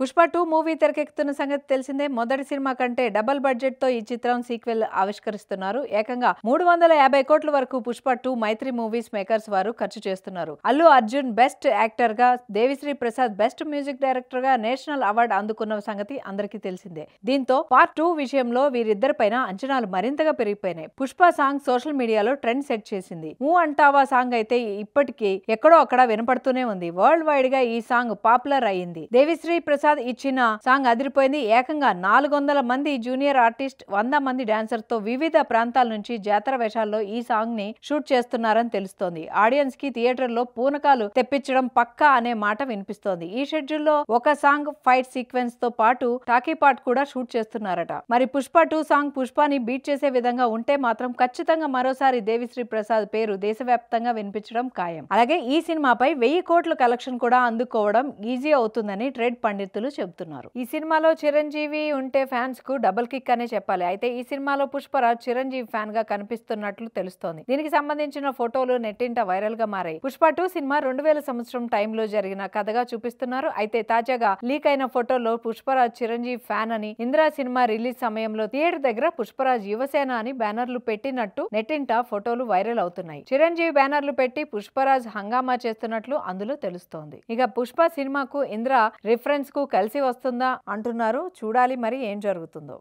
Pushpa two movie తెరకెక్కుతున్న సంగతి తెలిసిందే మొదటి సినిమా కంటే డబల్ బడ్జెట్ తో ఈ చిత్రం సీక్వెల్ ఆవిష్కరిస్తున్నారు ఏకంగా మూడు వందల యాభై కోట్ల వరకు Pushpa two Mythri Movies makers వారు ఖర్చు చేస్తున్నారు అల్లు అర్జున్ బెస్ట్ యాక్టర్ గా Devi Sri Prasad best music director గా నేషనల్ అవార్డు అందుకున్న సంగతి అందరికీ తెలిసిందే దీంతో పార్ట్ టూ విషయంలో పైన అంచనాలు మరింతగా పెరిగిపోయినాయి పుష్ప సాంగ్ సోషల్ మీడియాలో ట్రెండ్ సెట్ చేసింది మూ అంటావా సాంగ్ అయితే ఇప్పటికీ ఎక్కడో అక్కడ వినపడుతూనే ఉంది వరల్డ్ వైడ్ గా ఈ సాంగ్ పాపులర్ అయ్యింది దేవిశ్రీ ప్రసాద్ ప్రసాద్ ఇచ్చిన సాంగ్ అదిరిపోయింది ఏకంగా నాలుగు వందల మంది జూనియర్ ఆర్టిస్ట్ వంద మంది డాన్సర్ తో వివిధ ప్రాంతాల నుంచి జాతర వేషాల్లో ఈ సాంగ్ ని షూట్ చేస్తున్నారని తెలుస్తోంది ఆడియన్స్ కి థియేటర్ లో పూనకాలు తెప్పించడం పక్కా అనే మాట వినిపిస్తోంది ఈ షెడ్యూల్ లో ఒక సాంగ్ ఫైట్ సీక్వెన్స్ తో పాటు టాకీ పార్ట్ కూడా షూట్ చేస్తున్నారట మరి పుష్ప టూ సాంగ్ పుష్పాని బీట్ చేసే విధంగా ఉంటే మాత్రం ఖచ్చితంగా మరోసారి దేవిశ్రీ ప్రసాద్ పేరు దేశవ్యాప్తంగా వినిపించడం ఖాయం అలాగే ఈ సినిమాపై వెయ్యి కోట్ల కలెక్షన్ కూడా అందుకోవడం ఈజీ అవుతుందని ట్రేడ్ పండిత్ విశ్లేషకులు చెబుతున్నారు ఈ సినిమాలో చిరంజీవి ఉంటే ఫ్యాన్స్ కు డబుల్ కిక్ అనే చెప్పాలి అయితే ఈ సినిమాలో పుష్పరాజ్ చిరంజీవి ఫ్యాన్ గా కనిపిస్తున్నట్లు తెలుస్తోంది దీనికి సంబంధించిన ఫోటోలు నెట్టింట వైరల్ గా మారాయి పుష్ప టూ సినిమా రెండు వేల సంవత్సరం లో జరిగిన కథగా చూపిస్తున్నారు అయితే తాజాగా లీక్ అయిన ఫోటోలో పుష్పరాజ్ చిరంజీవి ఫ్యాన్ అని ఇందిరా సినిమా రిలీజ్ సమయంలో థియేటర్ దగ్గర పుష్పరాజ్ యువసేన అని బ్యానర్లు పెట్టినట్టు నెట్టింట ఫోటోలు వైరల్ అవుతున్నాయి చిరంజీవి బ్యానర్లు పెట్టి పుష్పరాజ్ హంగామా చేస్తున్నట్లు అందులో తెలుస్తోంది ఇక పుష్ప సినిమాకు ఇంద్ర రిఫరెన్స్ కు కలిసి వస్తుందా అంటున్నారు చూడాలి మరి ఏం జరుగుతుందో